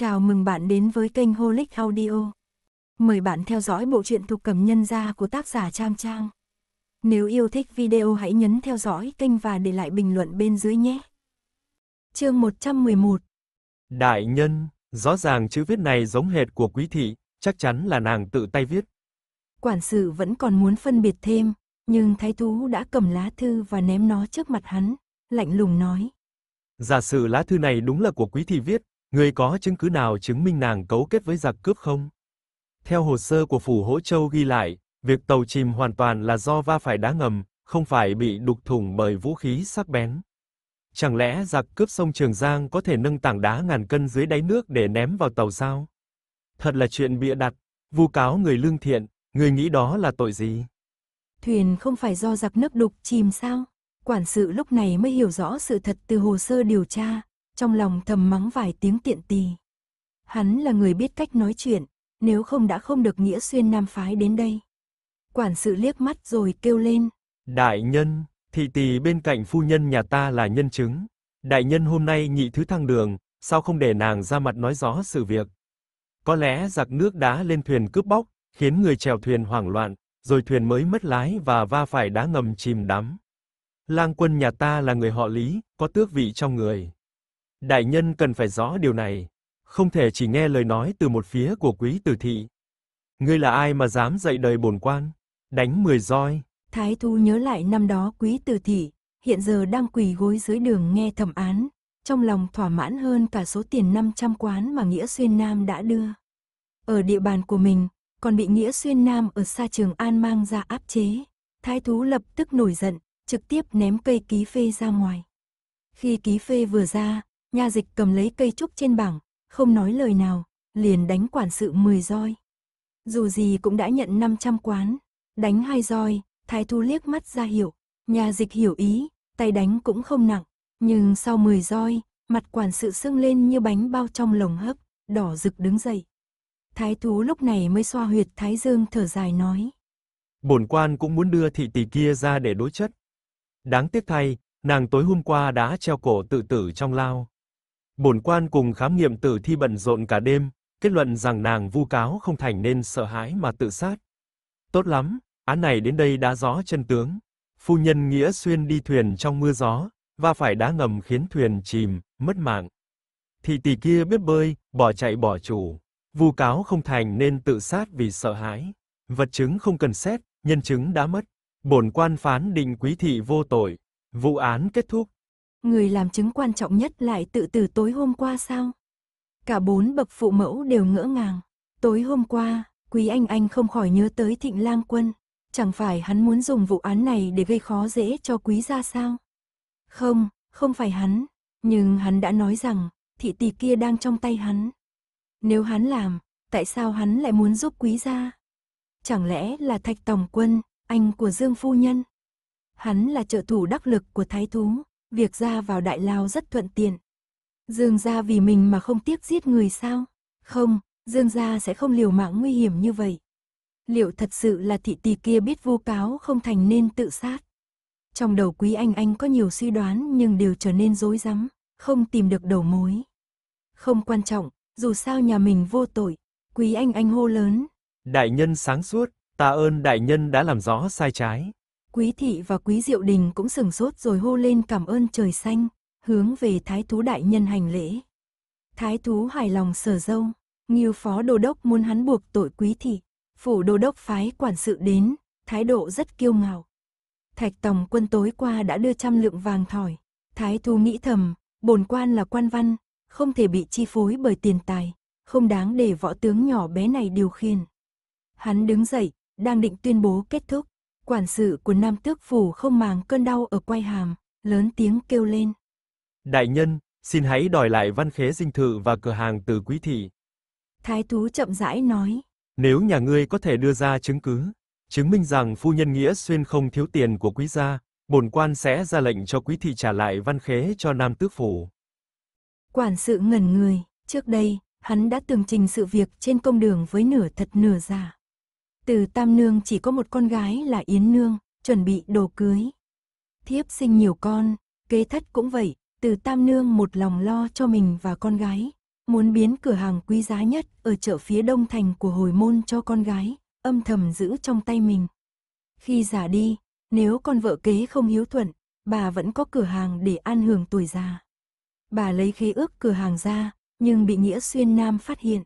Chào mừng bạn đến với kênh Holic Audio. Mời bạn theo dõi bộ truyện thuộc cầm nhân gia của tác giả Trang Trang. Nếu yêu thích video hãy nhấn theo dõi kênh và để lại bình luận bên dưới nhé. Chương 111 Đại nhân, rõ ràng chữ viết này giống hệt của quý thị, chắc chắn là nàng tự tay viết. Quản sự vẫn còn muốn phân biệt thêm, nhưng Thái thú đã cầm lá thư và ném nó trước mặt hắn, lạnh lùng nói. Giả sử lá thư này đúng là của quý thị viết, Người có chứng cứ nào chứng minh nàng cấu kết với giặc cướp không? Theo hồ sơ của phủ Hỗ Châu ghi lại, việc tàu chìm hoàn toàn là do va phải đá ngầm, không phải bị đục thủng bởi vũ khí sắc bén. Chẳng lẽ giặc cướp sông Trường Giang có thể nâng tảng đá ngàn cân dưới đáy nước để ném vào tàu sao? Thật là chuyện bịa đặt, vu cáo người lương thiện, người nghĩ đó là tội gì? Thuyền không phải do giặc nước đục chìm sao? Quản sự lúc này mới hiểu rõ sự thật từ hồ sơ điều tra, trong lòng thầm mắng vài tiếng tiện tì. Hắn là người biết cách nói chuyện, nếu không đã không được nghĩa xuyên nam phái đến đây. Quản sự liếc mắt rồi kêu lên. Đại nhân, thị tỳ bên cạnh phu nhân nhà ta là nhân chứng. Đại nhân hôm nay nhị thứ thăng đường, sao không để nàng ra mặt nói rõ sự việc? Có lẽ giặc nước đá lên thuyền cướp bóc, khiến người chèo thuyền hoảng loạn, rồi thuyền mới mất lái và va phải đá ngầm chìm đắm. Lang quân nhà ta là người họ Lý, có tước vị trong người. Đại nhân cần phải rõ điều này, không thể chỉ nghe lời nói từ một phía của quý tử thị. Ngươi là ai mà dám dạy đời bổn quan, đánh mười roi. Thái thú nhớ lại năm đó quý tử thị, hiện giờ đang quỳ gối dưới đường nghe thẩm án, trong lòng thỏa mãn hơn cả số tiền 500 quán mà Nghĩa Xuyên Nam đã đưa. Ở địa bàn của mình, còn bị Nghĩa Xuyên Nam ở xa trường An mang ra áp chế. Thái thú lập tức nổi giận, trực tiếp ném cây ký phê ra ngoài. Khi ký phê vừa ra, Nha dịch cầm lấy cây trúc trên bảng, không nói lời nào, liền đánh quản sự 10 roi. Dù gì cũng đã nhận 500 quán, đánh hai roi, thái thu liếc mắt ra hiểu, nhà dịch hiểu ý, tay đánh cũng không nặng, nhưng sau 10 roi, mặt quản sự sưng lên như bánh bao trong lồng hấp, đỏ rực đứng dậy. Thái thú lúc này mới xoa huyệt thái dương thở dài nói. Bổn quan cũng muốn đưa thị tỷ kia ra để đối chất. Đáng tiếc thay, nàng tối hôm qua đã treo cổ tự tử trong lao. Bổn quan cùng khám nghiệm tử thi bận rộn cả đêm, kết luận rằng nàng vu cáo không thành nên sợ hãi mà tự sát. Tốt lắm, án này đến đây đã rõ chân tướng. Phu nhân Nghĩa Xuyên đi thuyền trong mưa gió, và phải đá ngầm khiến thuyền chìm, mất mạng. Thị tỷ kia biết bơi, bỏ chạy bỏ chủ, vu cáo không thành nên tự sát vì sợ hãi. Vật chứng không cần xét, nhân chứng đã mất. Bổn quan phán định quý thị vô tội. Vụ án kết thúc người làm chứng quan trọng nhất lại tự tử tối hôm qua sao? Cả bốn bậc phụ mẫu đều ngỡ ngàng. Tối hôm qua, Quý Anh Anh không khỏi nhớ tới Thịnh Lang Quân. Chẳng phải hắn muốn dùng vụ án này để gây khó dễ cho Quý gia sao? Không, không phải hắn. Nhưng hắn đã nói rằng, thị tỷ kia đang trong tay hắn. Nếu hắn làm, tại sao hắn lại muốn giúp Quý gia? Chẳng lẽ là Thạch tổng Quân, anh của Dương Phu Nhân? Hắn là trợ thủ đắc lực của Thái Thú việc ra vào Đại Lao rất thuận tiện. Dương gia vì mình mà không tiếc giết người sao? Không, Dương gia sẽ không liều mạng nguy hiểm như vậy. Liệu thật sự là thị tỷ kia biết vu cáo không thành nên tự sát? Trong đầu Quý Anh Anh có nhiều suy đoán nhưng đều trở nên rối rắm, không tìm được đầu mối. Không quan trọng, dù sao nhà mình vô tội, Quý Anh Anh hô lớn. Đại nhân sáng suốt, ta ơn đại nhân đã làm rõ sai trái. Quý thị và quý diệu đình cũng sừng sốt rồi hô lên cảm ơn trời xanh, hướng về thái thú đại nhân hành lễ. Thái thú hài lòng sờ dâu, nghiêu phó đồ đốc muốn hắn buộc tội quý thị, phủ đồ đốc phái quản sự đến, thái độ rất kiêu ngạo. Thạch tổng quân tối qua đã đưa trăm lượng vàng thỏi, thái thú nghĩ thầm, bổn quan là quan văn, không thể bị chi phối bởi tiền tài, không đáng để võ tướng nhỏ bé này điều khiển. Hắn đứng dậy, đang định tuyên bố kết thúc, quản sự của Nam Tước Phủ không màng cơn đau ở quay hàm, lớn tiếng kêu lên. Đại nhân, xin hãy đòi lại văn khế dinh thự và cửa hàng từ quý thị. Thái thú chậm rãi nói. Nếu nhà ngươi có thể đưa ra chứng cứ, chứng minh rằng phu nhân Nghĩa Xuyên không thiếu tiền của quý gia, bổn quan sẽ ra lệnh cho quý thị trả lại văn khế cho Nam Tước Phủ. Quản sự ngẩn người, trước đây, hắn đã tường trình sự việc trên công đường với nửa thật nửa giả. Từ Tam Nương chỉ có một con gái là Yến Nương, chuẩn bị đồ cưới. Thiếp sinh nhiều con, kế thất cũng vậy, từ Tam Nương một lòng lo cho mình và con gái, muốn biến cửa hàng quý giá nhất ở chợ phía đông thành của hồi môn cho con gái, âm thầm giữ trong tay mình. Khi già đi, nếu con vợ kế không hiếu thuận, bà vẫn có cửa hàng để an hưởng tuổi già. Bà lấy khế ước cửa hàng ra, nhưng bị Nghĩa Xuyên Nam phát hiện.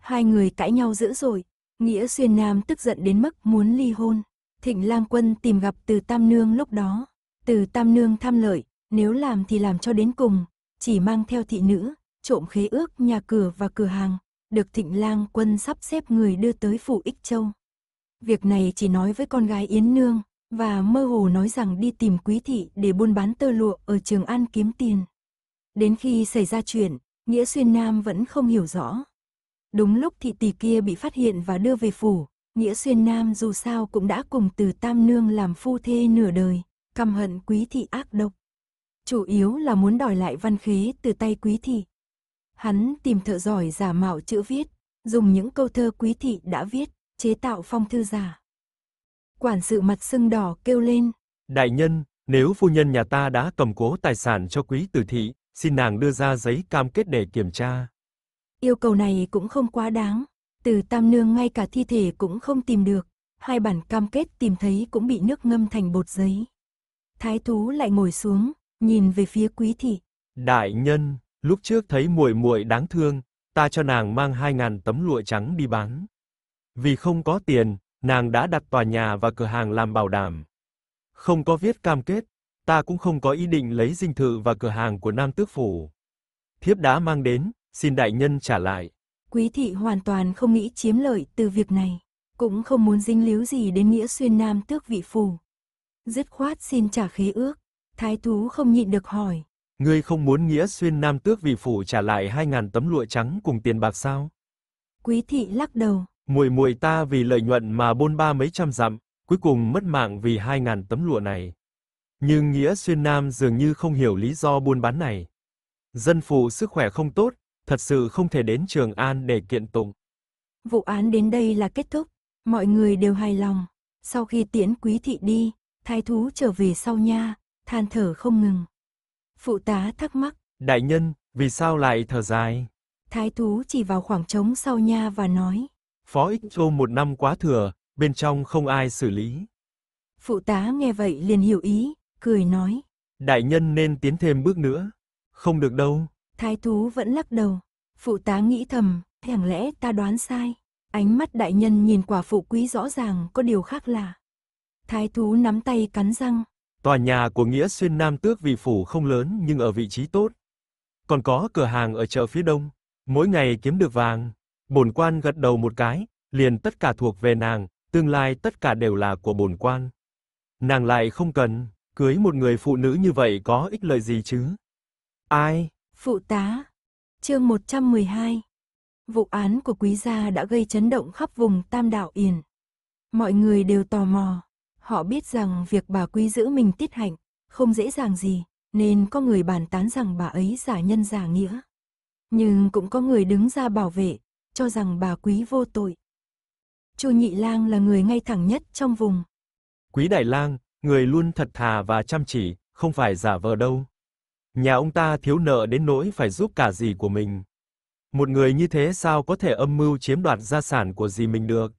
Hai người cãi nhau dữ dội, Nghĩa Xuyên Nam tức giận đến mức muốn ly hôn. Thịnh Lang Quân tìm gặp Từ Tam Nương lúc đó. Từ Tam Nương tham lợi, nếu làm thì làm cho đến cùng, chỉ mang theo thị nữ, trộm khế ước nhà cửa và cửa hàng, được Thịnh Lang Quân sắp xếp người đưa tới phủ Ích Châu. Việc này chỉ nói với con gái Yến Nương, và mơ hồ nói rằng đi tìm quý thị để buôn bán tơ lụa ở Trường An kiếm tiền. Đến khi xảy ra chuyện, Nghĩa Xuyên Nam vẫn không hiểu rõ. Đúng lúc thị tỷ kia bị phát hiện và đưa về phủ, Nghĩa Xuyên Nam dù sao cũng đã cùng từ Tam Nương làm phu thê nửa đời, căm hận quý thị ác độc. Chủ yếu là muốn đòi lại văn khế từ tay quý thị. Hắn tìm thợ giỏi giả mạo chữ viết, dùng những câu thơ quý thị đã viết, chế tạo phong thư giả. Quản sự mặt sưng đỏ kêu lên. Đại nhân, nếu phu nhân nhà ta đã cầm cố tài sản cho quý tử thị, xin nàng đưa ra giấy cam kết để kiểm tra. Yêu cầu này cũng không quá đáng, từ tam nương ngay cả thi thể cũng không tìm được, hai bản cam kết tìm thấy cũng bị nước ngâm thành bột giấy. Thái thú lại ngồi xuống, nhìn về phía quý thị. Đại nhân, lúc trước thấy muội muội đáng thương, ta cho nàng mang hai ngàn tấm lụa trắng đi bán. Vì không có tiền, nàng đã đặt tòa nhà và cửa hàng làm bảo đảm. Không có viết cam kết, ta cũng không có ý định lấy dinh thự và cửa hàng của Nam Tước Phủ. Thiếp đã mang đến, Xin đại nhân trả lại. Quý thị hoàn toàn không nghĩ chiếm lợi từ việc này, cũng không muốn dính líu gì đến nghĩa xuyên nam tước vị phủ. Dứt khoát xin trả khế ước, thái thú không nhịn được hỏi. Ngươi không muốn nghĩa xuyên nam tước vị phủ trả lại 2.000 tấm lụa trắng cùng tiền bạc sao? Quý thị lắc đầu. Mùi mùi ta vì lợi nhuận mà bôn ba mấy trăm dặm, cuối cùng mất mạng vì 2.000 tấm lụa này. Nhưng Nghĩa Xuyên Nam dường như không hiểu lý do buôn bán này. Dân phụ sức khỏe không tốt, thật sự không thể đến Trường An để kiện tụng. Vụ án đến đây là kết thúc, mọi người đều hài lòng. Sau khi tiễn quý thị đi, thái thú trở về sau nha, than thở không ngừng. Phụ tá thắc mắc. Đại nhân, vì sao lại thở dài? Thái thú chỉ vào khoảng trống sau nha và nói. Phó ích châu một năm quá thừa, bên trong không ai xử lý. Phụ tá nghe vậy liền hiểu ý, cười nói. Đại nhân nên tiến thêm bước nữa. Không được đâu. Thái thú vẫn lắc đầu. Phụ tá nghĩ thầm, chẳng lẽ ta đoán sai. Ánh mắt đại nhân nhìn quả phụ quý rõ ràng có điều khác lạ. Thái thú nắm tay cắn răng. Tòa nhà của Nghĩa Xuyên Nam Tước vì phủ không lớn nhưng ở vị trí tốt. Còn có cửa hàng ở chợ phía đông. Mỗi ngày kiếm được vàng. Bổn quan gật đầu một cái, liền tất cả thuộc về nàng, tương lai tất cả đều là của bổn quan. Nàng lại không cần, cưới một người phụ nữ như vậy có ích lợi gì chứ? Ai? Phụ tá. Chương 112. Vụ án của quý gia đã gây chấn động khắp vùng Tam đảo yền Mọi người đều tò mò, họ biết rằng việc bà quý giữ mình tiết hạnh không dễ dàng gì, nên có người bàn tán rằng bà ấy giả nhân giả nghĩa. Nhưng cũng có người đứng ra bảo vệ, cho rằng bà quý vô tội. Chu Nhị Lang là người ngay thẳng nhất trong vùng. Quý Đại Lang, người luôn thật thà và chăm chỉ, không phải giả vờ đâu. Nhà ông ta thiếu nợ đến nỗi phải giúp cả dì của mình. Một người như thế sao có thể âm mưu chiếm đoạt gia sản của dì mình được?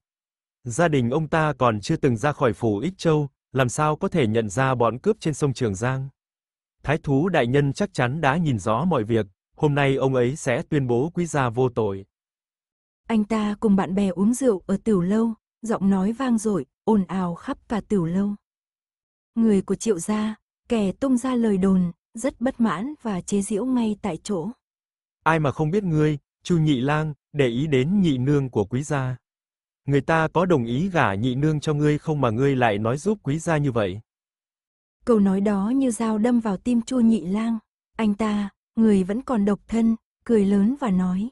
Gia đình ông ta còn chưa từng ra khỏi phủ Ích Châu, làm sao có thể nhận ra bọn cướp trên sông Trường Giang? Thái thú đại nhân chắc chắn đã nhìn rõ mọi việc, hôm nay ông ấy sẽ tuyên bố quý gia vô tội. Anh ta cùng bạn bè uống rượu ở tiểu lâu, giọng nói vang dội, ồn ào khắp cả tiểu lâu. Người của Triệu gia, kẻ tung ra lời đồn, rất bất mãn và chế giễu ngay tại chỗ. Ai mà không biết ngươi, Chu Nhị Lang, để ý đến nhị nương của quý gia. Người ta có đồng ý gả nhị nương cho ngươi không mà ngươi lại nói giúp quý gia như vậy? Câu nói đó như dao đâm vào tim Chu Nhị Lang, anh ta, người vẫn còn độc thân, cười lớn và nói: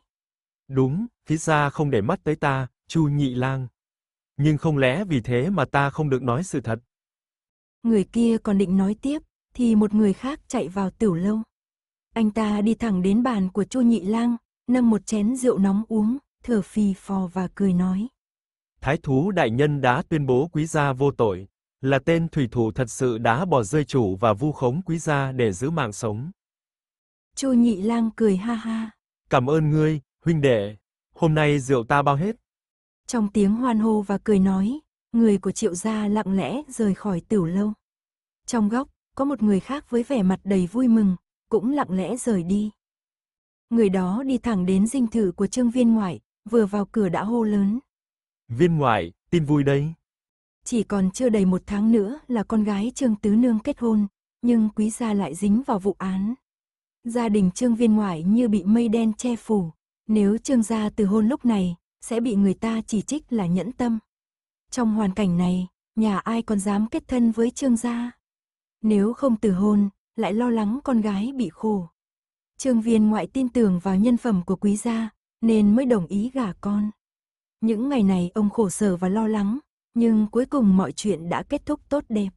"Đúng, quý gia không để mắt tới ta, Chu Nhị Lang. Nhưng không lẽ vì thế mà ta không được nói sự thật?" Người kia còn định nói tiếp, thì một người khác chạy vào tiểu lâu. Anh ta đi thẳng đến bàn của Chu Nhị Lang, nâng một chén rượu nóng uống, thở phì phò và cười nói. Thái thú đại nhân đã tuyên bố quý gia vô tội, là tên thủy thủ thật sự đã bỏ rơi chủ và vu khống quý gia để giữ mạng sống. Chu Nhị Lang cười ha ha. Cảm ơn ngươi, huynh đệ. Hôm nay rượu ta bao hết. Trong tiếng hoan hô và cười nói, người của Triệu gia lặng lẽ rời khỏi tiểu lâu. Trong góc, có một người khác với vẻ mặt đầy vui mừng, cũng lặng lẽ rời đi. Người đó đi thẳng đến dinh thự của trương viên ngoại, vừa vào cửa đã hô lớn. Viên ngoại, tin vui đây Chỉ còn chưa đầy một tháng nữa là con gái Trương Tứ Nương kết hôn, nhưng quý gia lại dính vào vụ án. Gia đình Trương Viên Ngoại như bị mây đen che phủ, nếu Trương gia từ hôn lúc này, sẽ bị người ta chỉ trích là nhẫn tâm. Trong hoàn cảnh này, nhà ai còn dám kết thân với Trương gia? Nếu không từ hôn, lại lo lắng con gái bị khổ. Trương viên ngoại tin tưởng vào nhân phẩm của quý gia, nên mới đồng ý gả con. Những ngày này ông khổ sở và lo lắng, nhưng cuối cùng mọi chuyện đã kết thúc tốt đẹp.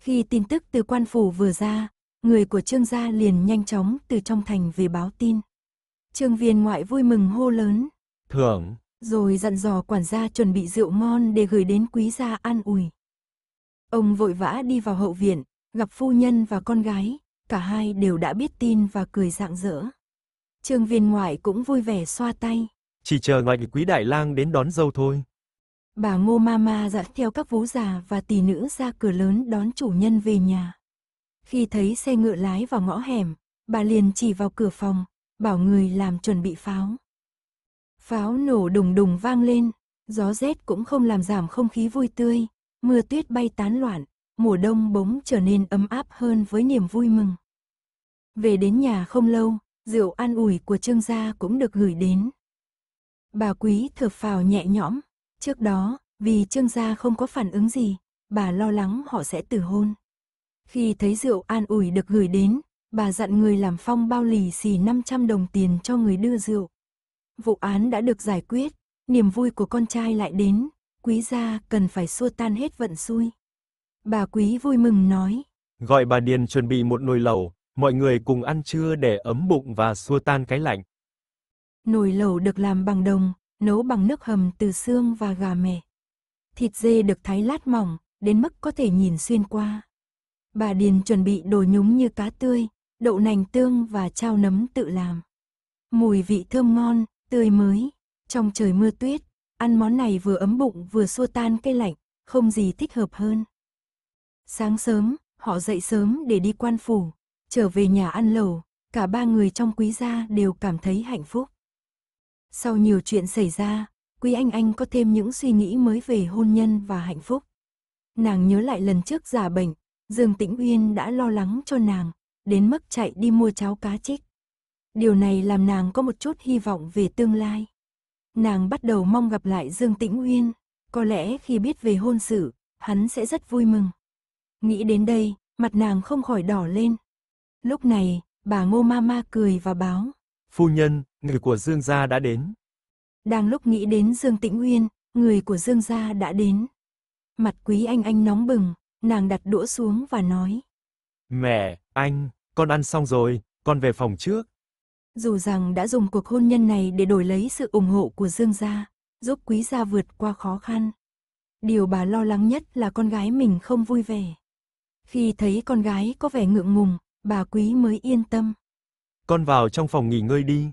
Khi tin tức từ quan phủ vừa ra, người của trương gia liền nhanh chóng từ trong thành về báo tin. Trương viên ngoại vui mừng hô lớn. Thưởng. Rồi dặn dò quản gia chuẩn bị rượu ngon để gửi đến quý gia an ủi. Ông vội vã đi vào hậu viện, gặp phu nhân và con gái, cả hai đều đã biết tin và cười rạng rỡ. Trương viên ngoại cũng vui vẻ xoa tay. Chỉ chờ ngoại quý đại lang đến đón dâu thôi. Bà ngô ma ma dẫn theo các vú già và tỷ nữ ra cửa lớn đón chủ nhân về nhà. Khi thấy xe ngựa lái vào ngõ hẻm, bà liền chỉ vào cửa phòng, bảo người làm chuẩn bị pháo. Pháo nổ đùng đùng vang lên, gió rét cũng không làm giảm không khí vui tươi, mưa tuyết bay tán loạn, mùa đông bỗng trở nên ấm áp hơn với niềm vui mừng. Về đến nhà không lâu, rượu an ủi của Trương gia cũng được gửi đến. Bà quý thở phào nhẹ nhõm, trước đó, vì Trương gia không có phản ứng gì, bà lo lắng họ sẽ từ hôn. Khi thấy rượu an ủi được gửi đến, bà dặn người làm phong bao lì xì 500 đồng tiền cho người đưa rượu. Vụ án đã được giải quyết, niềm vui của con trai lại đến, quý gia cần phải xua tan hết vận xui. Bà quý vui mừng nói. Gọi bà Điền chuẩn bị một nồi lẩu, mọi người cùng ăn trưa để ấm bụng và xua tan cái lạnh. Nồi lẩu được làm bằng đồng, nấu bằng nước hầm từ xương và gà mẻ. Thịt dê được thái lát mỏng, đến mức có thể nhìn xuyên qua. Bà Điền chuẩn bị đồ nhúng như cá tươi, đậu nành tương và trao nấm tự làm. Mùi vị thơm ngon, tươi mới. Trong trời mưa tuyết, Ăn món này vừa ấm bụng vừa xua tan cây lạnh, không gì thích hợp hơn. Sáng sớm, họ dậy sớm để đi quan phủ, trở về nhà ăn lẩu, cả ba người trong quý gia đều cảm thấy hạnh phúc. Sau nhiều chuyện xảy ra, quý anh anh có thêm những suy nghĩ mới về hôn nhân và hạnh phúc. Nàng nhớ lại lần trước giả bệnh, Dương Tĩnh Uyên đã lo lắng cho nàng, đến mức chạy đi mua cháo cá chích. Điều này làm nàng có một chút hy vọng về tương lai nàng bắt đầu mong gặp lại Dương Tĩnh Uyên, có lẽ khi biết về hôn sự, hắn sẽ rất vui mừng. Nghĩ đến đây, mặt nàng không khỏi đỏ lên. Lúc này, bà Ngô Mama cười và báo. Phu nhân, người của Dương gia đã đến. Đang lúc nghĩ đến Dương Tĩnh Uyên, người của Dương gia đã đến. Mặt quý anh anh nóng bừng, nàng đặt đũa xuống và nói. Mẹ, anh, con ăn xong rồi, con về phòng trước dù rằng đã dùng cuộc hôn nhân này để đổi lấy sự ủng hộ của Dương gia, giúp quý gia vượt qua khó khăn. Điều bà lo lắng nhất là con gái mình không vui vẻ. Khi thấy con gái có vẻ ngượng ngùng, bà quý mới yên tâm. Con vào trong phòng nghỉ ngơi đi.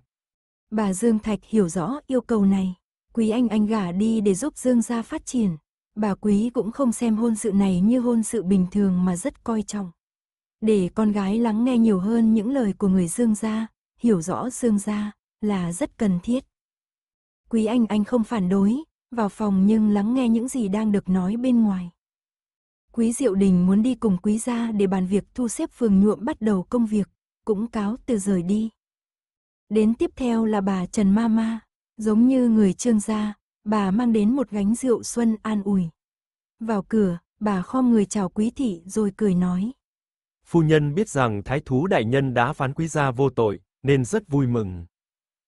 Bà Dương Thạch hiểu rõ yêu cầu này. Quý anh anh gả đi để giúp Dương gia phát triển. Bà quý cũng không xem hôn sự này như hôn sự bình thường mà rất coi trọng. Để con gái lắng nghe nhiều hơn những lời của người Dương gia, hiểu rõ Dương gia là rất cần thiết. Quý Anh Anh không phản đối, vào phòng nhưng lắng nghe những gì đang được nói bên ngoài. Quý Diệu Đình muốn đi cùng Quý gia để bàn việc thu xếp phường nhuộm bắt đầu công việc, cũng cáo từ rời đi. Đến tiếp theo là bà Trần Mama, giống như người trương gia, bà mang đến một gánh rượu xuân an ủi. Vào cửa, bà khom người chào quý thị rồi cười nói. Phu nhân biết rằng thái thú đại nhân đã phán quý gia vô tội, nên rất vui mừng.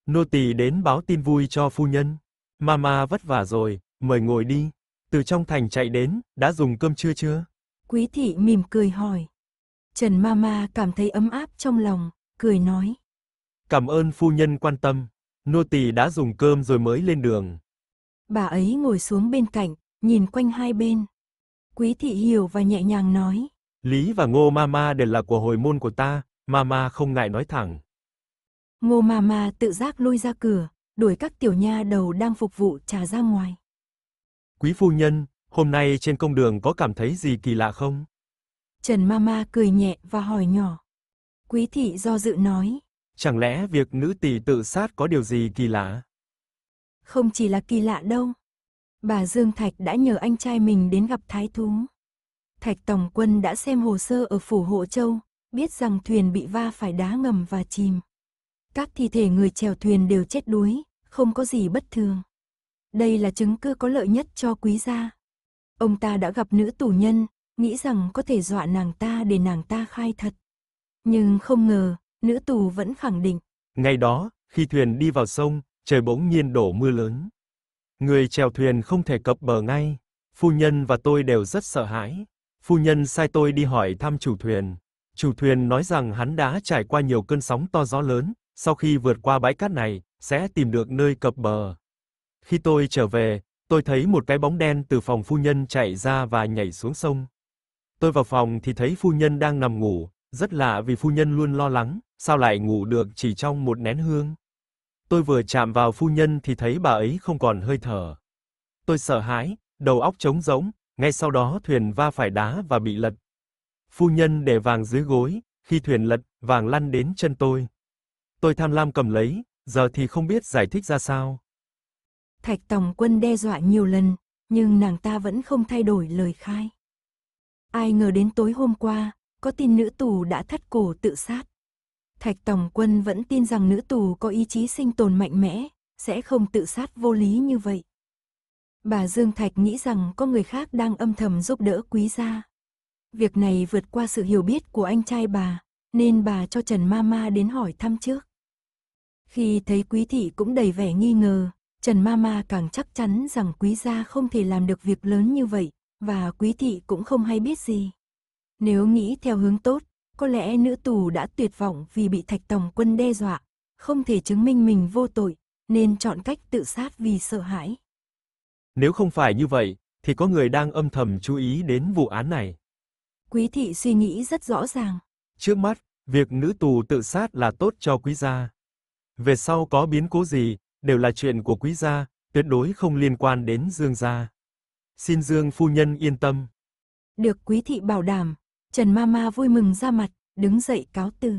Nô tỳ đến báo tin vui cho phu nhân. Mama vất vả rồi, mời ngồi đi. Từ trong thành chạy đến, đã dùng cơm trưa chưa? Quý thị mỉm cười hỏi. Trần Mama cảm thấy ấm áp trong lòng, cười nói: "Cảm ơn phu nhân quan tâm, nô tỳ đã dùng cơm rồi mới lên đường." Bà ấy ngồi xuống bên cạnh, nhìn quanh hai bên. Quý thị hiểu và nhẹ nhàng nói: "Lý và Ngô Mama đều là của hồi môn của ta, Mama không ngại nói thẳng." Ngô ma ma tự giác lui ra cửa, đuổi các tiểu nha đầu đang phục vụ trà ra ngoài. Quý phu nhân, hôm nay trên công đường có cảm thấy gì kỳ lạ không? Trần ma ma cười nhẹ và hỏi nhỏ. Quý thị do dự nói. Chẳng lẽ việc nữ tỷ tự sát có điều gì kỳ lạ? Không chỉ là kỳ lạ đâu. Bà Dương Thạch đã nhờ anh trai mình đến gặp Thái Thú. Thạch Tổng Quân đã xem hồ sơ ở phủ Hộ Châu, biết rằng thuyền bị va phải đá ngầm và chìm. Các thi thể người chèo thuyền đều chết đuối, không có gì bất thường. Đây là chứng cứ có lợi nhất cho quý gia. Ông ta đã gặp nữ tù nhân, nghĩ rằng có thể dọa nàng ta để nàng ta khai thật. Nhưng không ngờ, nữ tù vẫn khẳng định. ngày đó, khi thuyền đi vào sông, trời bỗng nhiên đổ mưa lớn. Người chèo thuyền không thể cập bờ ngay. Phu nhân và tôi đều rất sợ hãi. Phu nhân sai tôi đi hỏi thăm chủ thuyền. Chủ thuyền nói rằng hắn đã trải qua nhiều cơn sóng to gió lớn, sau khi vượt qua bãi cát này, sẽ tìm được nơi cập bờ. Khi tôi trở về, tôi thấy một cái bóng đen từ phòng phu nhân chạy ra và nhảy xuống sông. Tôi vào phòng thì thấy phu nhân đang nằm ngủ, rất lạ vì phu nhân luôn lo lắng, sao lại ngủ được chỉ trong một nén hương. Tôi vừa chạm vào phu nhân thì thấy bà ấy không còn hơi thở. Tôi sợ hãi, đầu óc trống rỗng, ngay sau đó thuyền va phải đá và bị lật. Phu nhân để vàng dưới gối, khi thuyền lật, vàng lăn đến chân tôi. Tôi tham lam cầm lấy, giờ thì không biết giải thích ra sao. Thạch Tòng Quân đe dọa nhiều lần, nhưng nàng ta vẫn không thay đổi lời khai. Ai ngờ đến tối hôm qua, có tin nữ tù đã thắt cổ tự sát. Thạch Tòng Quân vẫn tin rằng nữ tù có ý chí sinh tồn mạnh mẽ, sẽ không tự sát vô lý như vậy. Bà Dương Thạch nghĩ rằng có người khác đang âm thầm giúp đỡ quý gia. Việc này vượt qua sự hiểu biết của anh trai bà, nên bà cho Trần ma ma đến hỏi thăm trước. Khi thấy quý thị cũng đầy vẻ nghi ngờ, Trần Mama càng chắc chắn rằng quý gia không thể làm được việc lớn như vậy, và quý thị cũng không hay biết gì. Nếu nghĩ theo hướng tốt, có lẽ nữ tù đã tuyệt vọng vì bị thạch tổng quân đe dọa, không thể chứng minh mình vô tội, nên chọn cách tự sát vì sợ hãi. Nếu không phải như vậy, thì có người đang âm thầm chú ý đến vụ án này. Quý thị suy nghĩ rất rõ ràng. Trước mắt, việc nữ tù tự sát là tốt cho quý gia. Về sau có biến cố gì, đều là chuyện của quý gia, tuyệt đối không liên quan đến Dương gia. Xin Dương phu nhân yên tâm. Được quý thị bảo đảm, Trần Mama vui mừng ra mặt, đứng dậy cáo từ.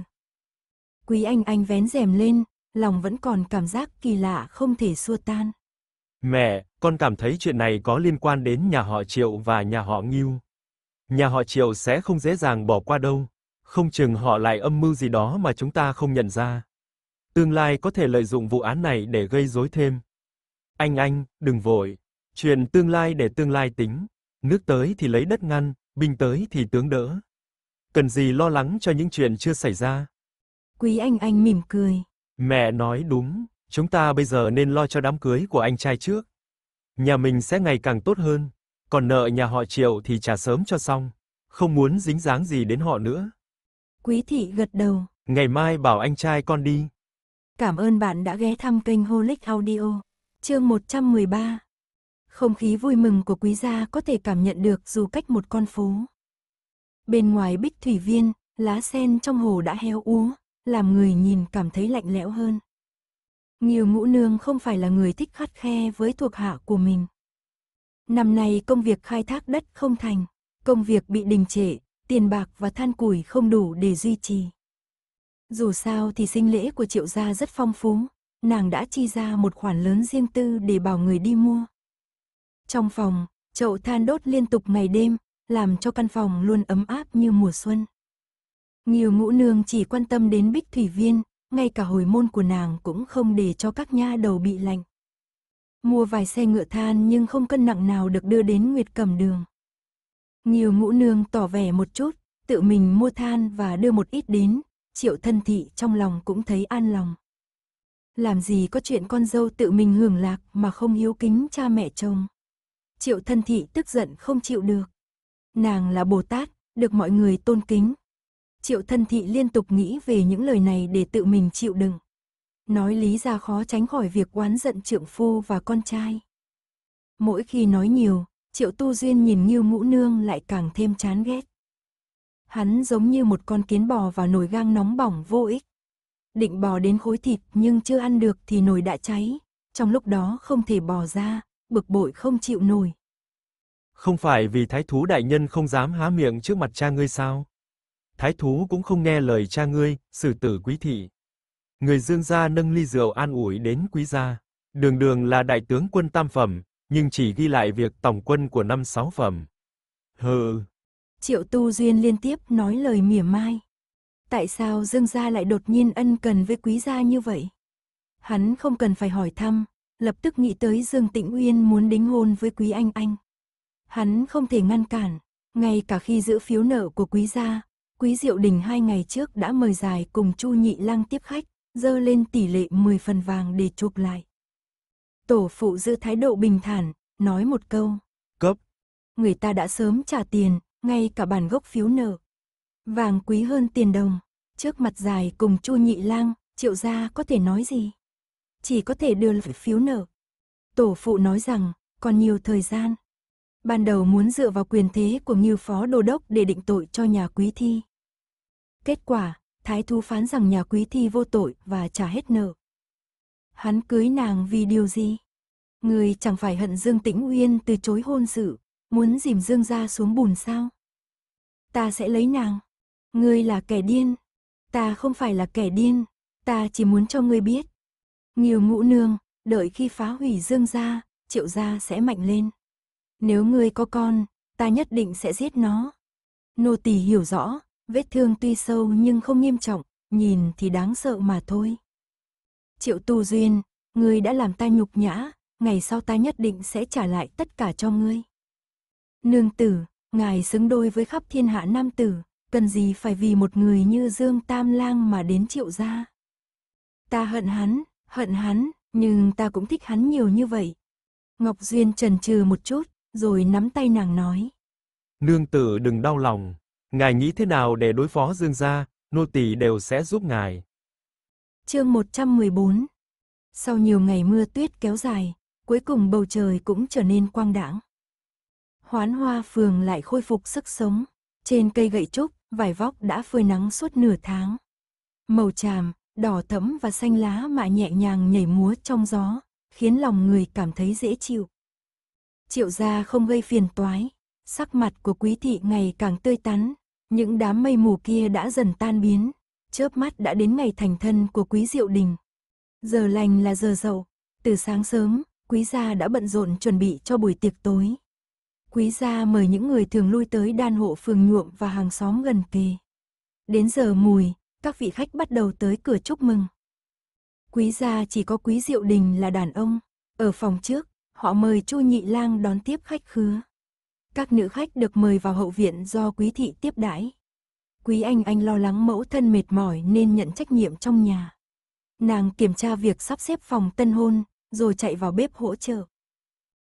Quý anh anh vén rèm lên, lòng vẫn còn cảm giác kỳ lạ không thể xua tan. Mẹ, con cảm thấy chuyện này có liên quan đến nhà họ Triệu và nhà họ Ngưu. Nhà họ Triệu sẽ không dễ dàng bỏ qua đâu, không chừng họ lại âm mưu gì đó mà chúng ta không nhận ra. Tương lai có thể lợi dụng vụ án này để gây rối thêm. Anh anh, đừng vội, chuyện tương lai để tương lai tính, nước tới thì lấy đất ngăn, binh tới thì tướng đỡ. Cần gì lo lắng cho những chuyện chưa xảy ra? Quý anh anh mỉm cười. Mẹ nói đúng, chúng ta bây giờ nên lo cho đám cưới của anh trai trước. Nhà mình sẽ ngày càng tốt hơn, còn nợ nhà họ Triệu thì trả sớm cho xong, không muốn dính dáng gì đến họ nữa. Quý thị gật đầu. Ngày mai bảo anh trai con đi. Cảm ơn bạn đã ghé thăm kênh Holic Audio. Chương 113. Không khí vui mừng của quý gia có thể cảm nhận được dù cách một con phố. Bên ngoài bích thủy viên, lá sen trong hồ đã heo úa, làm người nhìn cảm thấy lạnh lẽo hơn. Nhiều ngũ nương không phải là người thích khắt khe với thuộc hạ của mình. Năm nay công việc khai thác đất không thành, công việc bị đình trệ, tiền bạc và than củi không đủ để duy trì. Dù sao thì sinh lễ của triệu gia rất phong phú, nàng đã chi ra một khoản lớn riêng tư để bảo người đi mua. Trong phòng, chậu than đốt liên tục ngày đêm, làm cho căn phòng luôn ấm áp như mùa xuân. Nhiều ngũ nương chỉ quan tâm đến bích thủy viên, ngay cả hồi môn của nàng cũng không để cho các nha đầu bị lạnh. Mua vài xe ngựa than nhưng không cân nặng nào được đưa đến Nguyệt Cẩm Đường. Nhiều ngũ nương tỏ vẻ một chút, tự mình mua than và đưa một ít đến, triệu thân thị trong lòng cũng thấy an lòng. Làm gì có chuyện con dâu tự mình hưởng lạc mà không hiếu kính cha mẹ chồng. Triệu thân thị tức giận không chịu được. Nàng là Bồ Tát, được mọi người tôn kính. Triệu thân thị liên tục nghĩ về những lời này để tự mình chịu đựng. Nói lý ra khó tránh khỏi việc oán giận trượng phu và con trai. Mỗi khi nói nhiều, triệu tu duyên nhìn như ngũ nương lại càng thêm chán ghét. Hắn giống như một con kiến bò vào nồi gang nóng bỏng vô ích. Định bò đến khối thịt nhưng chưa ăn được thì nồi đã cháy. Trong lúc đó không thể bò ra, bực bội không chịu nổi. Không phải vì thái thú đại nhân không dám há miệng trước mặt cha ngươi sao? Thái thú cũng không nghe lời cha ngươi, xử tử quý thị. Người dương gia nâng ly rượu an ủi đến quý gia. Đường đường là đại tướng quân tam phẩm, nhưng chỉ ghi lại việc tổng quân của năm sáu phẩm. Hừ, Triệu Tu Duyên liên tiếp nói lời mỉa mai. Tại sao Dương Gia lại đột nhiên ân cần với quý gia như vậy? Hắn không cần phải hỏi thăm, lập tức nghĩ tới Dương Tĩnh Uyên muốn đính hôn với quý anh anh. Hắn không thể ngăn cản, ngay cả khi giữ phiếu nợ của quý gia, quý diệu đình hai ngày trước đã mời dài cùng Chu Nhị Lang tiếp khách, dơ lên tỷ lệ 10 phần vàng để chụp lại. Tổ phụ giữ thái độ bình thản, nói một câu. Cấp. Người ta đã sớm trả tiền, ngay cả bản gốc phiếu nợ. Vàng quý hơn tiền đồng, trước mặt dài cùng Chu Nhị Lang, Triệu gia có thể nói gì? Chỉ có thể đưa lại phiếu nợ. Tổ phụ nói rằng, còn nhiều thời gian. Ban đầu muốn dựa vào quyền thế của Ngưu Phó Đô Đốc để định tội cho nhà quý thi. Kết quả, Thái Thú phán rằng nhà quý thi vô tội và trả hết nợ. Hắn cưới nàng vì điều gì? Người chẳng phải hận Dương Tĩnh Uyên từ chối hôn sự, muốn dìm Dương ra xuống bùn sao? ta sẽ lấy nàng. Ngươi là kẻ điên. Ta không phải là kẻ điên, ta chỉ muốn cho ngươi biết. Nhiều ngũ nương, đợi khi phá hủy dương gia, triệu gia sẽ mạnh lên. Nếu ngươi có con, ta nhất định sẽ giết nó. Nô tỳ hiểu rõ, vết thương tuy sâu nhưng không nghiêm trọng, nhìn thì đáng sợ mà thôi. Triệu tu duyên, ngươi đã làm ta nhục nhã, ngày sau ta nhất định sẽ trả lại tất cả cho ngươi. Nương tử, Ngài xứng đôi với khắp thiên hạ nam tử, cần gì phải vì một người như Dương Tam Lang mà đến triệu gia. Ta hận hắn, hận hắn, nhưng ta cũng thích hắn nhiều như vậy. Ngọc Duyên trần trừ một chút, rồi nắm tay nàng nói. Nương tử đừng đau lòng, ngài nghĩ thế nào để đối phó Dương gia, nô tỳ đều sẽ giúp ngài. Chương 114. Sau nhiều ngày mưa tuyết kéo dài, cuối cùng bầu trời cũng trở nên quang đãng hoán hoa phường lại khôi phục sức sống. Trên cây gậy trúc, vải vóc đã phơi nắng suốt nửa tháng. Màu tràm, đỏ thẫm và xanh lá mạ nhẹ nhàng nhảy múa trong gió, khiến lòng người cảm thấy dễ chịu. Triệu gia không gây phiền toái, sắc mặt của quý thị ngày càng tươi tắn, những đám mây mù kia đã dần tan biến, chớp mắt đã đến ngày thành thân của quý diệu đình. Giờ lành là giờ dậu, từ sáng sớm, quý gia đã bận rộn chuẩn bị cho buổi tiệc tối quý gia mời những người thường lui tới đan hộ phường nhuộm và hàng xóm gần kề. Đến giờ mùi, các vị khách bắt đầu tới cửa chúc mừng. Quý gia chỉ có quý diệu đình là đàn ông. Ở phòng trước, họ mời Chu Nhị Lang đón tiếp khách khứa. Các nữ khách được mời vào hậu viện do quý thị tiếp đãi. Quý anh anh lo lắng mẫu thân mệt mỏi nên nhận trách nhiệm trong nhà. Nàng kiểm tra việc sắp xếp phòng tân hôn, rồi chạy vào bếp hỗ trợ.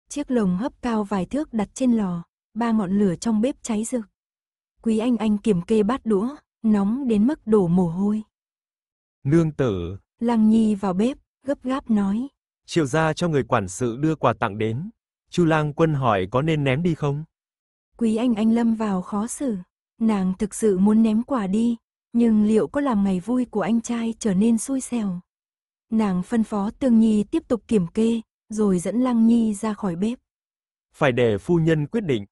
Chiếc lồng hấp cao vài thước đặt trên lò, ba ngọn lửa trong bếp cháy rực. Quý anh anh kiểm kê bát đũa, nóng đến mức đổ mồ hôi. Nương tử. Lăng Nhi vào bếp, gấp gáp nói. Triệu gia cho người quản sự đưa quà tặng đến. Chu lang quân hỏi có nên ném đi không? Quý anh anh lâm vào khó xử. Nàng thực sự muốn ném quà đi, nhưng liệu có làm ngày vui của anh trai trở nên xui xẻo? Nàng phân phó Tương Nhi tiếp tục kiểm kê, rồi dẫn Lăng Nhi ra khỏi bếp. Phải để phu nhân quyết định.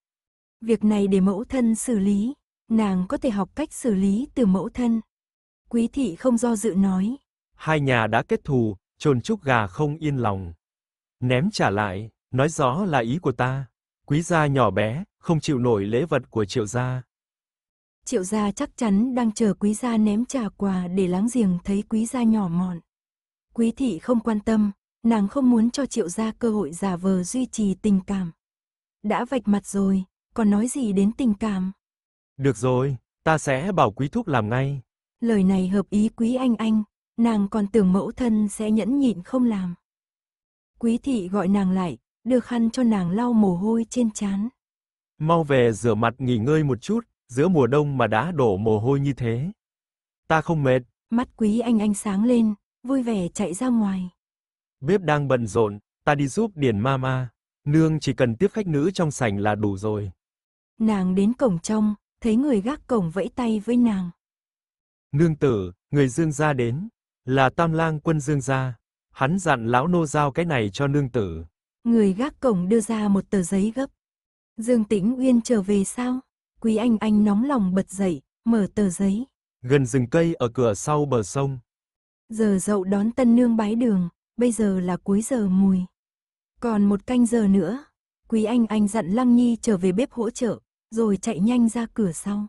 Việc này để mẫu thân xử lý, nàng có thể học cách xử lý từ mẫu thân. Quý thị không do dự nói. Hai nhà đã kết thù, trồn trúc gà không yên lòng. Ném trả lại, nói rõ là ý của ta. Quý gia nhỏ bé, không chịu nổi lễ vật của triệu gia. Triệu gia chắc chắn đang chờ quý gia ném trả quà để láng giềng thấy quý gia nhỏ mọn. Quý thị không quan tâm, nàng không muốn cho triệu gia cơ hội giả vờ duy trì tình cảm. Đã vạch mặt rồi, còn nói gì đến tình cảm. Được rồi, ta sẽ bảo quý thúc làm ngay. Lời này hợp ý quý anh anh, nàng còn tưởng mẫu thân sẽ nhẫn nhịn không làm. Quý thị gọi nàng lại, đưa khăn cho nàng lau mồ hôi trên trán. Mau về rửa mặt nghỉ ngơi một chút, giữa mùa đông mà đã đổ mồ hôi như thế. Ta không mệt. Mắt quý anh anh sáng lên, vui vẻ chạy ra ngoài bếp đang bận rộn, ta đi giúp Điền Mama, nương chỉ cần tiếp khách nữ trong sảnh là đủ rồi. Nàng đến cổng trong, thấy người gác cổng vẫy tay với nàng. Nương tử, người Dương gia đến, là Tam Lang quân Dương gia, hắn dặn lão nô giao cái này cho nương tử. Người gác cổng đưa ra một tờ giấy gấp. Dương Tĩnh Uyên trở về sao? Quý Anh Anh nóng lòng bật dậy, mở tờ giấy. Gần rừng cây ở cửa sau bờ sông. Giờ dậu đón tân nương bái đường, bây giờ là cuối giờ mùi. Còn một canh giờ nữa, Quý Anh Anh dặn Lăng Nhi trở về bếp hỗ trợ, rồi chạy nhanh ra cửa sau.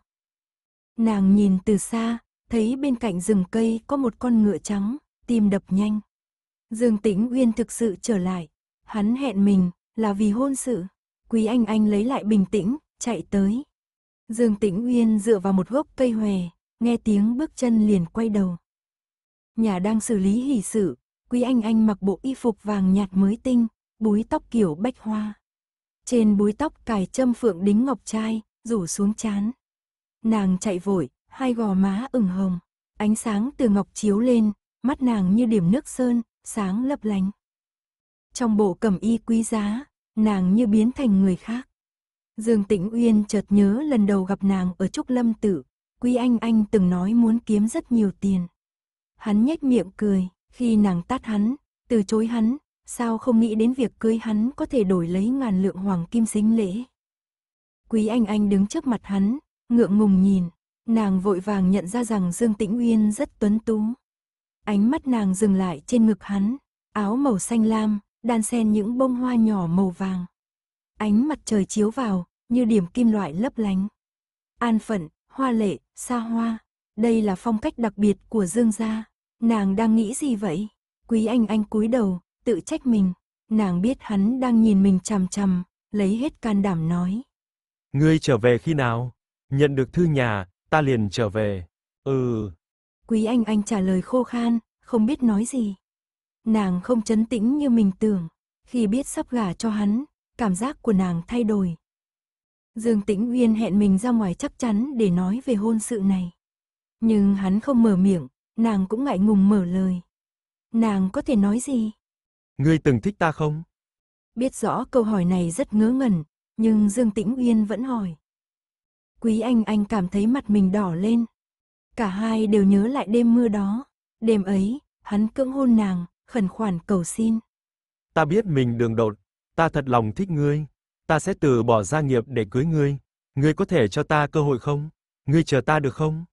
Nàng nhìn từ xa, thấy bên cạnh rừng cây có một con ngựa trắng, tim đập nhanh. Dương Tĩnh Uyên thực sự trở lại, hắn hẹn mình là vì hôn sự. Quý Anh Anh lấy lại bình tĩnh, chạy tới. Dương Tĩnh Uyên dựa vào một gốc cây hòe, nghe tiếng bước chân liền quay đầu. Nhà đang xử lý hỷ sự, Quý Anh Anh mặc bộ y phục vàng nhạt mới tinh, búi tóc kiểu bách hoa. Trên búi tóc cài châm phượng đính ngọc trai, rủ xuống chán. Nàng chạy vội, hai gò má ửng hồng, ánh sáng từ ngọc chiếu lên, mắt nàng như điểm nước sơn, sáng lấp lánh. Trong bộ cẩm y quý giá, nàng như biến thành người khác. Dương Tĩnh Uyên chợt nhớ lần đầu gặp nàng ở Trúc Lâm Tử, Quý Anh Anh từng nói muốn kiếm rất nhiều tiền. Hắn nhếch miệng cười, khi nàng tát hắn, từ chối hắn, sao không nghĩ đến việc cưới hắn có thể đổi lấy ngàn lượng hoàng kim xính lễ. Quý Anh Anh đứng trước mặt hắn, ngượng ngùng nhìn, nàng vội vàng nhận ra rằng Dương Tĩnh Uyên rất tuấn tú. Ánh mắt nàng dừng lại trên ngực hắn, áo màu xanh lam, đan xen những bông hoa nhỏ màu vàng. Ánh mặt trời chiếu vào, như điểm kim loại lấp lánh. An phận, hoa lệ, xa hoa, đây là phong cách đặc biệt của Dương gia. Nàng đang nghĩ gì vậy? Quý anh anh cúi đầu, tự trách mình. Nàng biết hắn đang nhìn mình chằm chằm, lấy hết can đảm nói. Ngươi trở về khi nào? Nhận được thư nhà, ta liền trở về. Ừ. Quý anh anh trả lời khô khan, không biết nói gì. Nàng không chấn tĩnh như mình tưởng. Khi biết sắp gả cho hắn, cảm giác của nàng thay đổi. Dương Tĩnh Uyên hẹn mình ra ngoài chắc chắn để nói về hôn sự này. Nhưng hắn không mở miệng, nàng cũng ngại ngùng mở lời. Nàng có thể nói gì? Ngươi từng thích ta không? Biết rõ câu hỏi này rất ngớ ngẩn, nhưng Dương Tĩnh Uyên vẫn hỏi. Quý Anh Anh cảm thấy mặt mình đỏ lên. Cả hai đều nhớ lại đêm mưa đó. Đêm ấy, hắn cưỡng hôn nàng, khẩn khoản cầu xin. Ta biết mình đường đột, ta thật lòng thích ngươi. Ta sẽ từ bỏ gia nghiệp để cưới ngươi. Ngươi có thể cho ta cơ hội không? Ngươi chờ ta được không?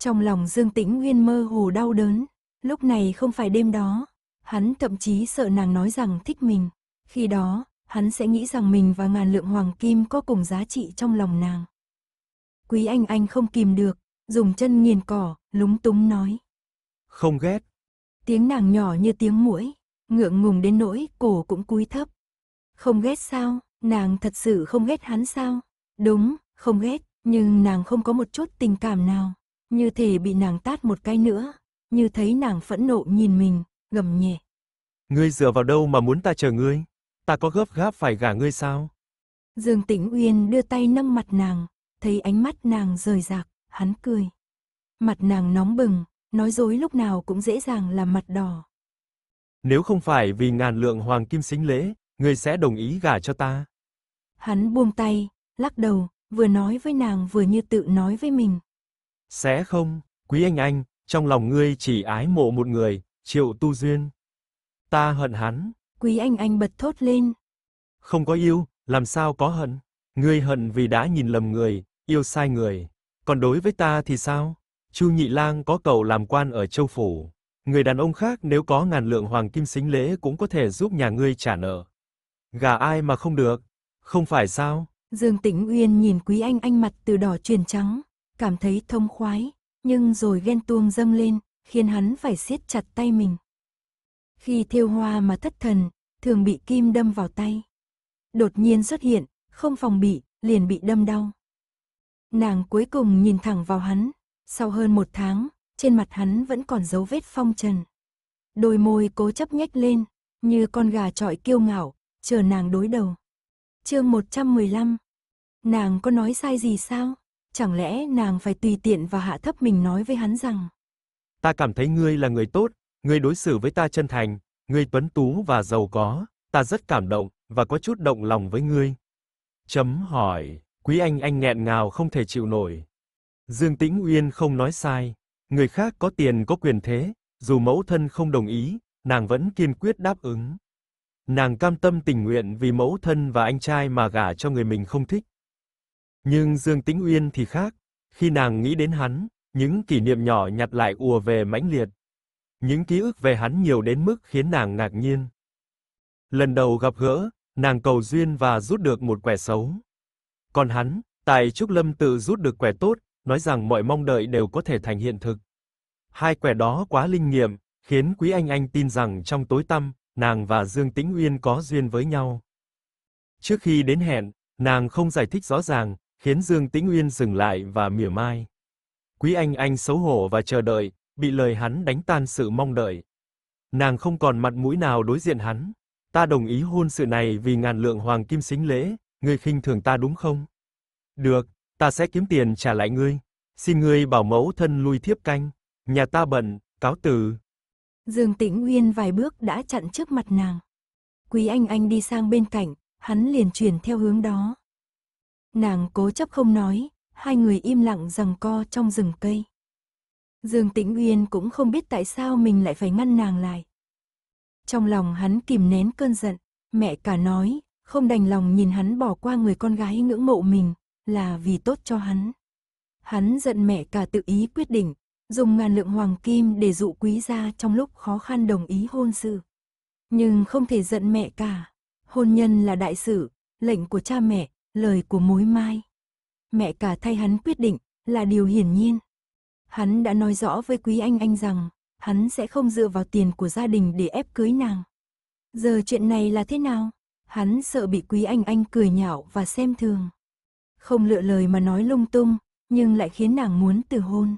Trong lòng Dương Tĩnh Nguyên mơ hồ đau đớn, lúc này không phải đêm đó, hắn thậm chí sợ nàng nói rằng thích mình. Khi đó, hắn sẽ nghĩ rằng mình và ngàn lượng hoàng kim có cùng giá trị trong lòng nàng. Quý anh anh không kìm được, dùng chân nghiền cỏ, lúng túng nói. Không ghét. Tiếng nàng nhỏ như tiếng mũi, ngượng ngùng đến nỗi cổ cũng cúi thấp. Không ghét sao, nàng thật sự không ghét hắn sao? Đúng, không ghét, nhưng nàng không có một chút tình cảm nào. Như thể bị nàng tát một cái nữa, như thấy nàng phẫn nộ nhìn mình, gầm nhẹ. Ngươi dựa vào đâu mà muốn ta chờ ngươi? Ta có gấp gáp phải gả ngươi sao? Dương Tĩnh Uyên đưa tay nâng mặt nàng, thấy ánh mắt nàng rời rạc, hắn cười. Mặt nàng nóng bừng, nói dối lúc nào cũng dễ dàng là mặt đỏ. Nếu không phải vì ngàn lượng hoàng kim xính lễ, ngươi sẽ đồng ý gả cho ta. Hắn buông tay, lắc đầu, vừa nói với nàng vừa như tự nói với mình. Sẽ không, quý anh anh, trong lòng ngươi chỉ ái mộ một người, Triệu Tu Duyên. Ta hận hắn. Quý anh anh bật thốt lên. Không có yêu, làm sao có hận? Ngươi hận vì đã nhìn lầm người, yêu sai người. Còn đối với ta thì sao? Chu Nhị Lang có cậu làm quan ở châu phủ, người đàn ông khác nếu có ngàn lượng hoàng kim xính lễ cũng có thể giúp nhà ngươi trả nợ. Gả ai mà không được, không phải sao? Dương Tĩnh Uyên nhìn Quý Anh Anh mặt từ đỏ chuyển trắng cảm thấy thông khoái, nhưng rồi ghen tuông dâng lên, khiến hắn phải siết chặt tay mình. Khi thiêu hoa mà thất thần, thường bị kim đâm vào tay. Đột nhiên xuất hiện, không phòng bị, liền bị đâm đau. Nàng cuối cùng nhìn thẳng vào hắn, sau hơn một tháng, trên mặt hắn vẫn còn dấu vết phong trần. Đôi môi cố chấp nhếch lên, như con gà trọi kiêu ngạo, chờ nàng đối đầu. chương 115 Nàng có nói sai gì sao? Chẳng lẽ nàng phải tùy tiện và hạ thấp mình nói với hắn rằng Ta cảm thấy ngươi là người tốt, ngươi đối xử với ta chân thành, ngươi tuấn tú và giàu có, ta rất cảm động và có chút động lòng với ngươi. Chấm hỏi, Quý Anh Anh nghẹn ngào không thể chịu nổi. Dương Tĩnh Uyên không nói sai, người khác có tiền có quyền thế, dù mẫu thân không đồng ý, nàng vẫn kiên quyết đáp ứng. Nàng cam tâm tình nguyện vì mẫu thân và anh trai mà gả cho người mình không thích, nhưng Dương Tĩnh Uyên thì khác, khi nàng nghĩ đến hắn, những kỷ niệm nhỏ nhặt lại ùa về mãnh liệt. Những ký ức về hắn nhiều đến mức khiến nàng ngạc nhiên. Lần đầu gặp gỡ, nàng cầu duyên và rút được một quẻ xấu. Còn hắn, tại Trúc Lâm tự rút được quẻ tốt, nói rằng mọi mong đợi đều có thể thành hiện thực. Hai quẻ đó quá linh nghiệm, khiến Quý Anh Anh tin rằng trong tối tăm, nàng và Dương Tĩnh Uyên có duyên với nhau. Trước khi đến hẹn, nàng không giải thích rõ ràng, khiến Dương Tĩnh Uyên dừng lại và mỉa mai. Quý Anh Anh xấu hổ và chờ đợi, bị lời hắn đánh tan sự mong đợi. Nàng không còn mặt mũi nào đối diện hắn. Ta đồng ý hôn sự này vì ngàn lượng hoàng kim xính lễ, ngươi khinh thường ta đúng không? Được, ta sẽ kiếm tiền trả lại ngươi. Xin ngươi bảo mẫu thân lui thiếp canh, nhà ta bận, cáo từ. Dương Tĩnh Uyên vài bước đã chặn trước mặt nàng. Quý Anh Anh đi sang bên cạnh, hắn liền chuyển theo hướng đó. Nàng cố chấp không nói, hai người im lặng rằng co trong rừng cây. Dương Tĩnh Uyên cũng không biết tại sao mình lại phải ngăn nàng lại. Trong lòng hắn kìm nén cơn giận, mẹ cả nói, không đành lòng nhìn hắn bỏ qua người con gái ngưỡng mộ mình, là vì tốt cho hắn. Hắn giận mẹ cả tự ý quyết định, dùng ngàn lượng hoàng kim để dụ quý gia trong lúc khó khăn đồng ý hôn sự. Nhưng không thể giận mẹ cả, hôn nhân là đại sự, lệnh của cha mẹ, lời của mối mai. Mẹ cả thay hắn quyết định, là điều hiển nhiên. Hắn đã nói rõ với Quý Anh Anh rằng, hắn sẽ không dựa vào tiền của gia đình để ép cưới nàng. Giờ chuyện này là thế nào? Hắn sợ bị Quý Anh Anh cười nhạo và xem thường. Không lựa lời mà nói lung tung, nhưng lại khiến nàng muốn từ hôn.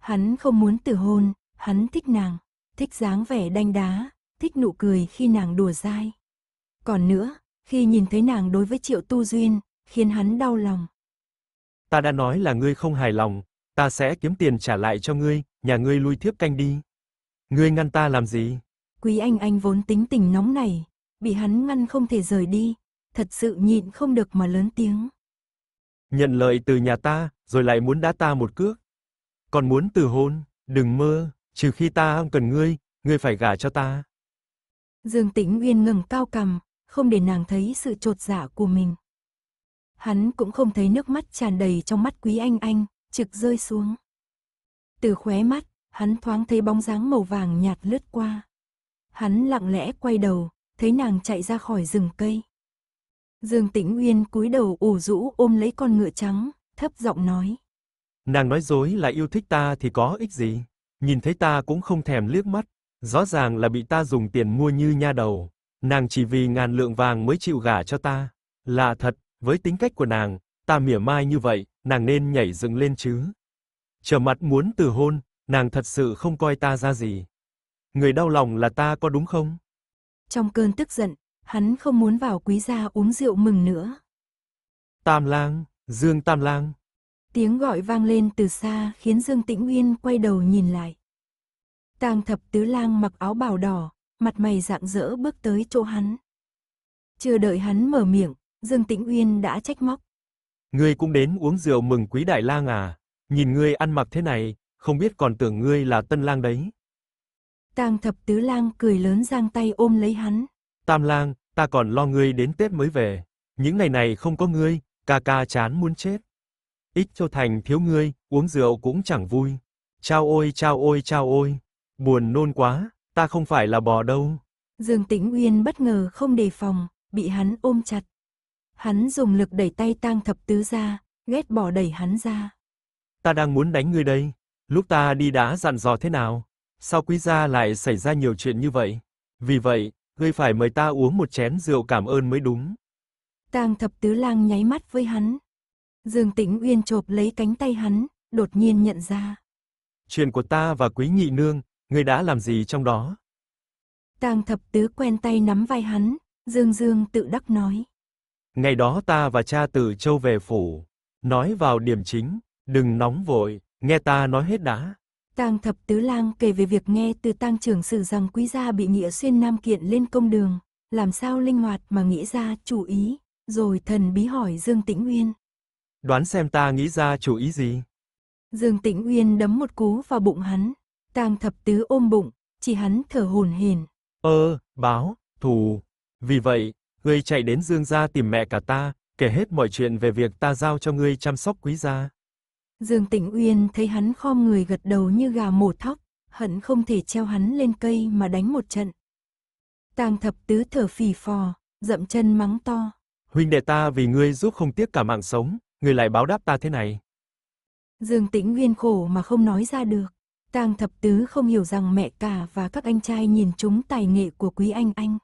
Hắn không muốn từ hôn, hắn thích nàng, thích dáng vẻ đanh đá, thích nụ cười khi nàng đùa dai. Còn nữa, khi nhìn thấy nàng đối với Triệu Tu Duyên, khiến hắn đau lòng. Ta đã nói là ngươi không hài lòng, ta sẽ kiếm tiền trả lại cho ngươi, nhà ngươi lui thiếp canh đi. Ngươi ngăn ta làm gì? Quý Anh Anh vốn tính tình nóng này, bị hắn ngăn không thể rời đi, thật sự nhịn không được mà lớn tiếng. Nhận lợi từ nhà ta, rồi lại muốn đá ta một cước. Còn muốn từ hôn, đừng mơ, trừ khi ta không cần ngươi, ngươi phải gả cho ta. Dương Tĩnh Uyên ngừng cao cằm, không để nàng thấy sự trột dạ của mình. Hắn cũng không thấy nước mắt tràn đầy trong mắt quý anh anh, trực rơi xuống. Từ khóe mắt, hắn thoáng thấy bóng dáng màu vàng nhạt lướt qua. Hắn lặng lẽ quay đầu, thấy nàng chạy ra khỏi rừng cây. Dương Tĩnh Uyên cúi đầu ủ rũ ôm lấy con ngựa trắng, thấp giọng nói. Nàng nói dối là yêu thích ta thì có ích gì, nhìn thấy ta cũng không thèm liếc mắt, rõ ràng là bị ta dùng tiền mua như nha đầu nàng chỉ vì ngàn lượng vàng mới chịu gả cho ta. Lạ thật, với tính cách của nàng, ta mỉa mai như vậy, nàng nên nhảy dựng lên chứ. Trở mặt muốn từ hôn, nàng thật sự không coi ta ra gì. Người đau lòng là ta có đúng không? Trong cơn tức giận, hắn không muốn vào quý gia uống rượu mừng nữa. Tam lang, Dương Tam lang. Tiếng gọi vang lên từ xa khiến Dương Tĩnh Uyên quay đầu nhìn lại. Tang thập tứ lang mặc áo bào đỏ, mặt mày rạng rỡ bước tới chỗ hắn. Chưa đợi hắn mở miệng, Dương Tĩnh Uyên đã trách móc. Ngươi cũng đến uống rượu mừng quý đại lang à, nhìn ngươi ăn mặc thế này, không biết còn tưởng ngươi là tân lang đấy. Tang thập tứ lang cười lớn giang tay ôm lấy hắn. Tam lang, ta còn lo ngươi đến Tết mới về. Những ngày này không có ngươi, ca ca chán muốn chết. Ích Châu Thành thiếu ngươi, uống rượu cũng chẳng vui. Chao ôi chao ôi chao ôi, buồn nôn quá ta không phải là bò đâu. Dương Tĩnh Uyên bất ngờ không đề phòng, bị hắn ôm chặt. Hắn dùng lực đẩy tay tang thập tứ ra, ghét bỏ đẩy hắn ra. Ta đang muốn đánh ngươi đây, lúc ta đi đã dặn dò thế nào? Sao quý gia lại xảy ra nhiều chuyện như vậy? Vì vậy, ngươi phải mời ta uống một chén rượu cảm ơn mới đúng. Tang thập tứ lang nháy mắt với hắn. Dương Tĩnh Uyên chộp lấy cánh tay hắn, đột nhiên nhận ra. Chuyện của ta và quý nhị nương, Ngươi đã làm gì trong đó? Tang thập tứ quen tay nắm vai hắn, dương dương tự đắc nói. Ngày đó ta và cha từ châu về phủ, nói vào điểm chính, đừng nóng vội, nghe ta nói hết đã. Tang thập tứ lang kể về việc nghe từ tang trưởng sử rằng quý gia bị nghĩa xuyên nam kiện lên công đường, làm sao linh hoạt mà nghĩ ra chủ ý, rồi thần bí hỏi Dương Tĩnh Nguyên. Đoán xem ta nghĩ ra chủ ý gì? Dương Tĩnh Nguyên đấm một cú vào bụng hắn, Tang thập tứ ôm bụng, chỉ hắn thở hổn hển. Ơ, báo, thù. Vì vậy, ngươi chạy đến Dương gia tìm mẹ cả ta, kể hết mọi chuyện về việc ta giao cho ngươi chăm sóc quý gia. Dương Tĩnh Uyên thấy hắn khom người gật đầu như gà mổ thóc, hận không thể treo hắn lên cây mà đánh một trận. Tang thập tứ thở phì phò, dậm chân mắng to. Huynh đệ ta vì ngươi giúp không tiếc cả mạng sống, ngươi lại báo đáp ta thế này. Dương Tĩnh Uyên khổ mà không nói ra được. Tang thập tứ không hiểu rằng mẹ cả và các anh trai nhìn chúng tài nghệ của quý anh anh.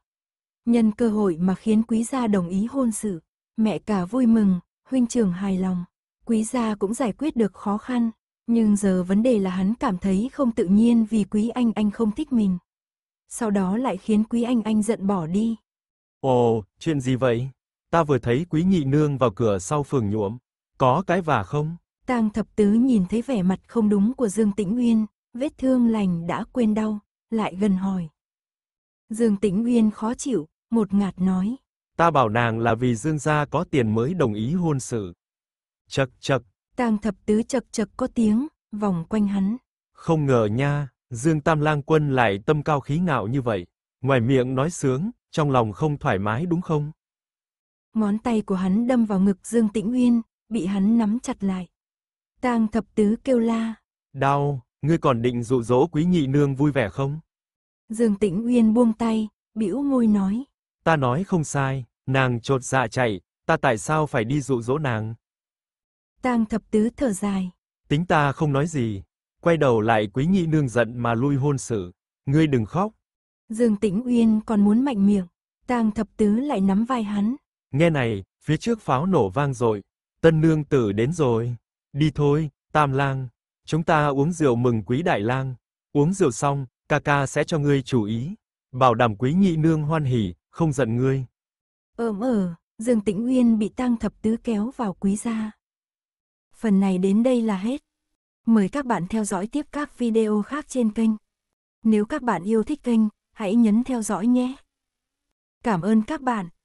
Nhân cơ hội mà khiến quý gia đồng ý hôn sự, mẹ cả vui mừng, huynh trưởng hài lòng. Quý gia cũng giải quyết được khó khăn, nhưng giờ vấn đề là hắn cảm thấy không tự nhiên vì quý anh anh không thích mình. Sau đó lại khiến quý anh anh giận bỏ đi. Ồ, chuyện gì vậy? Ta vừa thấy quý nhị nương vào cửa sau phường nhuộm. Có cái vả không? Tang thập tứ nhìn thấy vẻ mặt không đúng của Dương Tĩnh nguyên vết thương lành đã quên đau, lại gần hỏi. Dương Tĩnh Uyên khó chịu, một ngạt nói. Ta bảo nàng là vì Dương gia có tiền mới đồng ý hôn sự. Chật chật. Tang thập tứ chật chật có tiếng, vòng quanh hắn. Không ngờ nha, Dương Tam Lang Quân lại tâm cao khí ngạo như vậy. Ngoài miệng nói sướng, trong lòng không thoải mái đúng không? Ngón tay của hắn đâm vào ngực Dương Tĩnh Uyên, bị hắn nắm chặt lại. Tang thập tứ kêu la. Đau, ngươi còn định dụ dỗ quý nhị nương vui vẻ không? Dương Tĩnh Uyên buông tay, bĩu môi nói. Ta nói không sai, nàng trột dạ chạy, ta tại sao phải đi dụ dỗ nàng? Tang thập tứ thở dài. Tính ta không nói gì, quay đầu lại quý nhị nương giận mà lui hôn sự, ngươi đừng khóc. Dương Tĩnh Uyên còn muốn mạnh miệng, Tang thập tứ lại nắm vai hắn. Nghe này, phía trước pháo nổ vang rồi, tân nương tử đến rồi, đi thôi, Tam lang. Chúng ta uống rượu mừng quý đại lang, uống rượu xong, ca ca sẽ cho ngươi chú ý, bảo đảm quý nhị nương hoan hỉ, không giận ngươi. Ừm ừ, ờ, Dương Tĩnh nguyên bị Tăng Thập Tứ kéo vào quý gia. Phần này đến đây là hết. Mời các bạn theo dõi tiếp các video khác trên kênh. Nếu các bạn yêu thích kênh, hãy nhấn theo dõi nhé. Cảm ơn các bạn.